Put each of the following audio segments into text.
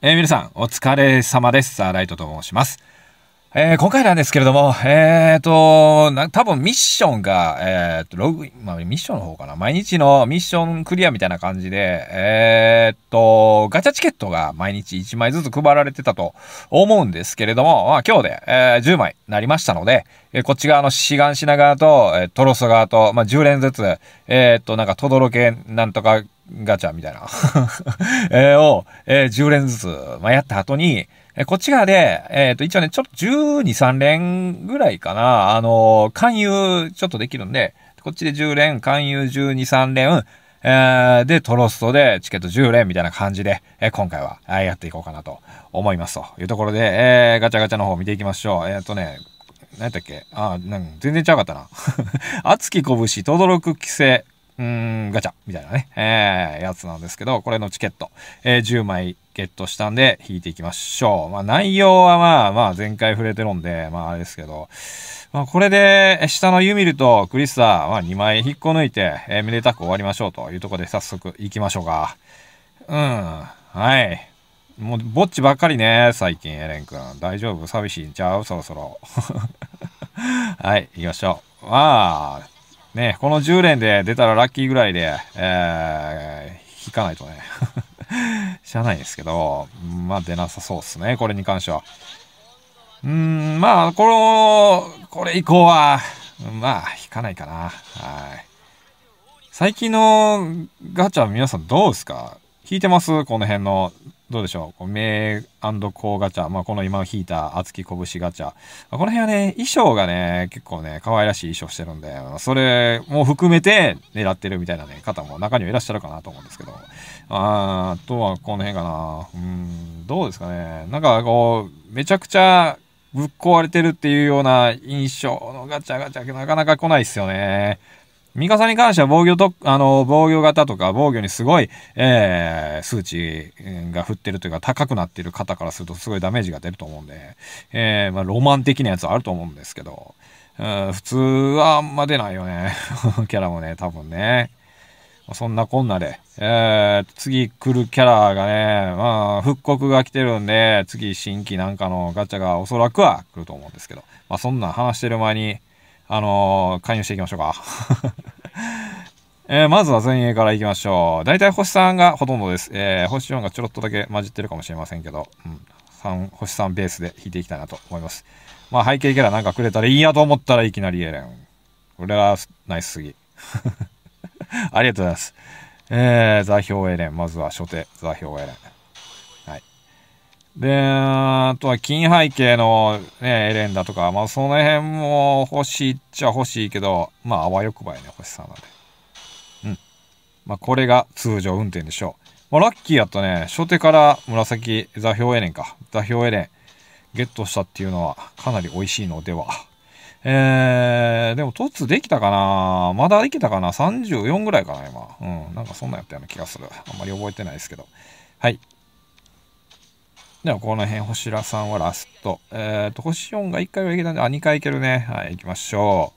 えー、皆さん、お疲れ様です。あ、ライトと申します。えー、今回なんですけれども、えーと、多分ミッションが、えーと、ログまあ、ミッションの方かな。毎日のミッションクリアみたいな感じで、えーと、ガチャチケットが毎日1枚ずつ配られてたと思うんですけれども、まあ、今日で、えー、10枚なりましたので、えー、こっち側の志願品側と、えー、トロソ側と、まあ、10連ずつ、えーと、なんか、とどろけなんとかガチャみたいな えを、えー、10連ずつ、まあ、やった後に、えー、こっち側で、えっ、ー、と、一応ね、ちょっと12、3連ぐらいかな、あのー、勧誘ちょっとできるんで、こっちで10連、勧誘12、3連、えー、で、トロストでチケット10連みたいな感じで、えー、今回は、えー、やっていこうかなと思いますというところで、えー、ガチャガチャの方見ていきましょう。えっ、ー、とね、何やったっけあ、なん全然ちゃうかったな。熱き拳、とどろく規制、うーん、ガチャみたいなね、えー、やつなんですけど、これのチケット、えー、10枚ゲットしたんで、引いていきましょう。まあ、内容はまあ、まあ、前回触れてるんで、まあ、あれですけど、まあ、これで、下のユミルとクリスター、まあ、2枚引っこ抜いて、えー、めでたく終わりましょうというところで、早速行きましょうか。うん、はい。もう、ぼっちばっかりね、最近、エレン君。大丈夫寂しいんちゃうそろそろ。はい、行きましょう。まあ、ね、この10連で出たらラッキーぐらいで、えー、引かないとね。しゃあないですけど、まあ出なさそうですね、これに関しては。うん、まあ、この、これ以降は、まあ、引かないかな。はい。最近のガチャ皆さんどうですか引いてますこの辺のどうでしょう名コーガチャ、まあ、この今を引いた熱き拳ガチャ。この辺はね、衣装がね、結構ね、可愛らしい衣装してるんで、それも含めて狙ってるみたいなね、方も中にはいらっしゃるかなと思うんですけど。あとは、この辺かな。うん、どうですかね。なんかこう、めちゃくちゃぶっ壊れてるっていうような印象のガチャガチャ、なかなか来ないっすよね。ミカサに関しては防御と、あの、防御型とか防御にすごい、えー、数値が振ってるというか高くなってる方からするとすごいダメージが出ると思うんで、えー、まあ、ロマン的なやつあると思うんですけど、うん、普通はあんま出ないよね。キャラもね、多分ね。そんなこんなで、えー、次来るキャラがね、まあ、復刻が来てるんで、次新規なんかのガチャがおそらくは来ると思うんですけど、まあ、そんな話してる前に、あのー、関していきましょうか。えー、まずは前衛からいきましょう。大体星3がほとんどです。えー、星4がちょろっとだけ混じってるかもしれませんけど、うん、3星3ベースで弾いていきたいなと思います。まあ背景キャラなんかくれたらいいやと思ったらいきなりエレン。俺はナイスすぎ。ありがとうございます。えー、座標エレン。まずは初手、座標エレン。で、あとは金背景の、ね、エレンだとか、まあその辺も欲しいっちゃ欲しいけど、まああわよくばやね、星さんはね。うん。まあこれが通常運転でしょう。まあラッキーやったね、初手から紫座標エレンか。座標エレンゲットしたっていうのはかなり美味しいのでは。えー、でも凸できたかなまだできたかな ?34 ぐらいかな今。うん。なんかそんなんやったような気がする。あんまり覚えてないですけど。はい。では、この辺、星らさんはラスト。えっ、ー、と、星4が1回はいけたんで、あ、2回いけるね。はい、行きましょ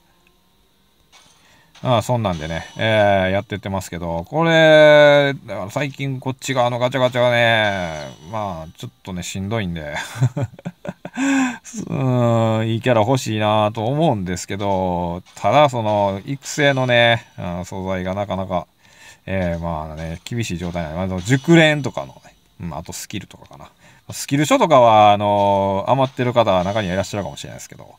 う。ああ、そんなんでね、えー、やってってますけど、これ、だから最近こっち側のガチャガチャがね、まあ、ちょっとね、しんどいんで、うん、いいキャラ欲しいなと思うんですけど、ただ、その、育成のね、素材がなかなか、えー、まあね、厳しい状態なので、まあ、熟練とかのね、うん、あとスキルとかかな。スキル書とかは、あの余ってる方は中にはいらっしゃるかもしれないですけど、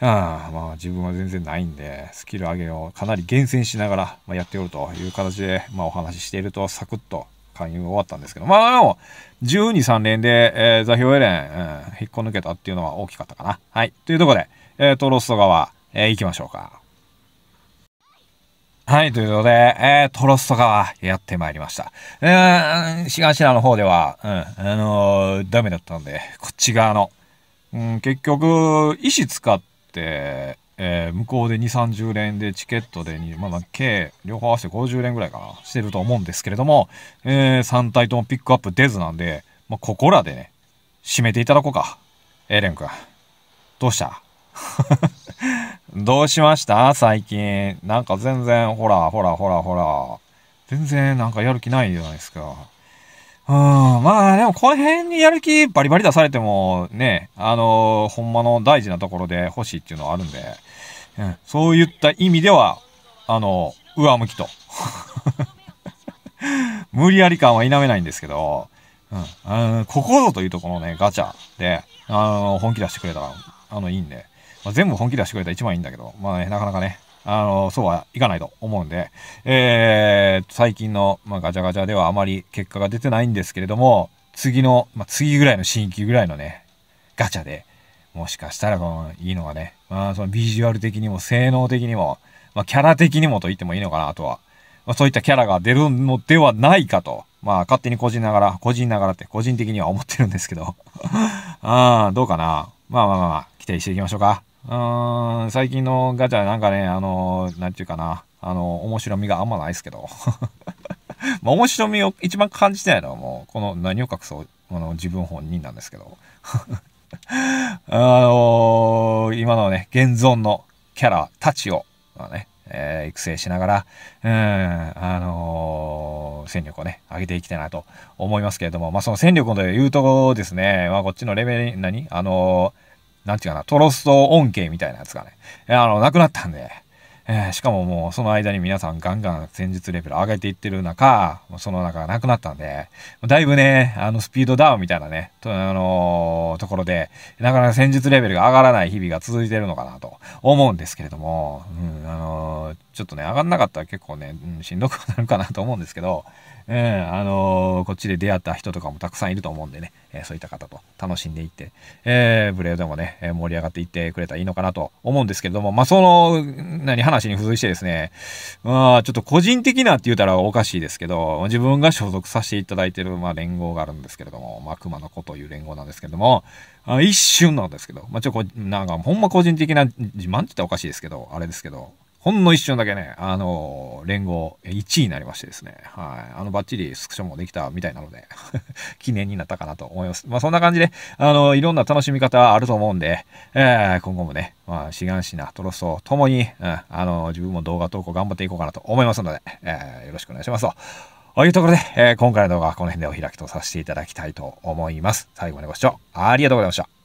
あまあ自分は全然ないんで、スキル上げをかなり厳選しながら、まあ、やっておるという形で、まあお話ししていると、サクッと勧誘終わったんですけど、まあ、でも、12、3連で、えー、座標エレン、うん、引っこ抜けたっていうのは大きかったかな。はい。というところで、えー、と、ロスト側、えー、行きましょうか。はい、ということで、えー、トロスとかはやってまいりました。うーん、市内の方では、うん、あのー、ダメだったんで、こっち側の、うん、結局、石使って、えー、向こうで2、30連でチケットで2、まあまあ、計、両方合わせて50連ぐらいかな、してると思うんですけれども、えー、3体ともピックアップ出ずなんで、まあ、ここらでね、締めていただこうか。エレン君。どうしたどうしました最近。なんか全然、ほら、ほら、ほら、ほら。全然なんかやる気ないじゃないですか。うん、まあでもこの辺にやる気バリバリ出されてもね、あのー、ほんまの大事なところで欲しいっていうのはあるんで、うん、そういった意味では、あのー、上向きと。無理やり感は否めないんですけど、うん、ここぞというところのね、ガチャで、あのー、本気出してくれたら、あの、いいんで。まあ、全部本気出してくれたら一番いいんだけど、まあね、なかなかね、あの、そうはいかないと思うんで、えー、最近の、まあ、ガチャガチャではあまり結果が出てないんですけれども、次の、まあ、次ぐらいの新規ぐらいのね、ガチャで、もしかしたらこのいいのがね、まあ、そのビジュアル的にも性能的にも、まあ、キャラ的にもと言ってもいいのかなとは、まあ、そういったキャラが出るのではないかと、まあ、勝手に個人ながら、個人ながらって個人的には思ってるんですけど、ああ、どうかな。まあまあまあまあ、期待していきましょうか。うん、最近のガチャなんかね、あの、なんていうかな、あの、面白みがあんまないですけど。まあ、面白みを一番感じてないのはもう、この何を隠そう、あの、自分本人なんですけど。あのー、今のね、現存のキャラたちを、まあね、えー、育成しながら、うん、あのー、戦力をね、上げていきたいなと思いますけれども、まあ、その戦力のというとこですね、まあ、こっちのレベル、何あのーなんていうかな、トロスト恩恵みたいなやつがね、あの、なくなったんで、えー、しかももうその間に皆さんガンガン戦術レベル上げていってる中、その中がなくなったんで、だいぶね、あのスピードダウンみたいなね、と、あのー、ところで、なかなか戦術レベルが上がらない日々が続いてるのかなと思うんですけれども、うん、あのーちょっとね、上がんなかったら結構ね、うん、しんどくなるかなと思うんですけど、うん、あのー、こっちで出会った人とかもたくさんいると思うんでね、えー、そういった方と楽しんでいって、えー、ブレードもね、え盛り上がっていってくれたらいいのかなと思うんですけれども、まあ、その、何、話に付随してですね、まあ、ちょっと個人的なって言うたらおかしいですけど、自分が所属させていただいてる、まあ、連合があるんですけれども、まあ、熊の子という連合なんですけれども、あ一瞬なんですけど、まあ、ちょ、っと、なんか、ほんま個人的な自慢って言ったらおかしいですけど、あれですけど、ほんの一瞬だけね、あの、連合1位になりましてですね、はい。あの、バッチリスクショもできたみたいなので 記念になったかなと思います。まあ、そんな感じで、あの、いろんな楽しみ方あると思うんで、えー、今後もね、まあ、志願しな、トロスとともに、うん、あの、自分も動画投稿頑張っていこうかなと思いますので、えー、よろしくお願いしますと。というところで、えー、今回の動画はこの辺でお開きとさせていただきたいと思います。最後までご視聴ありがとうございました。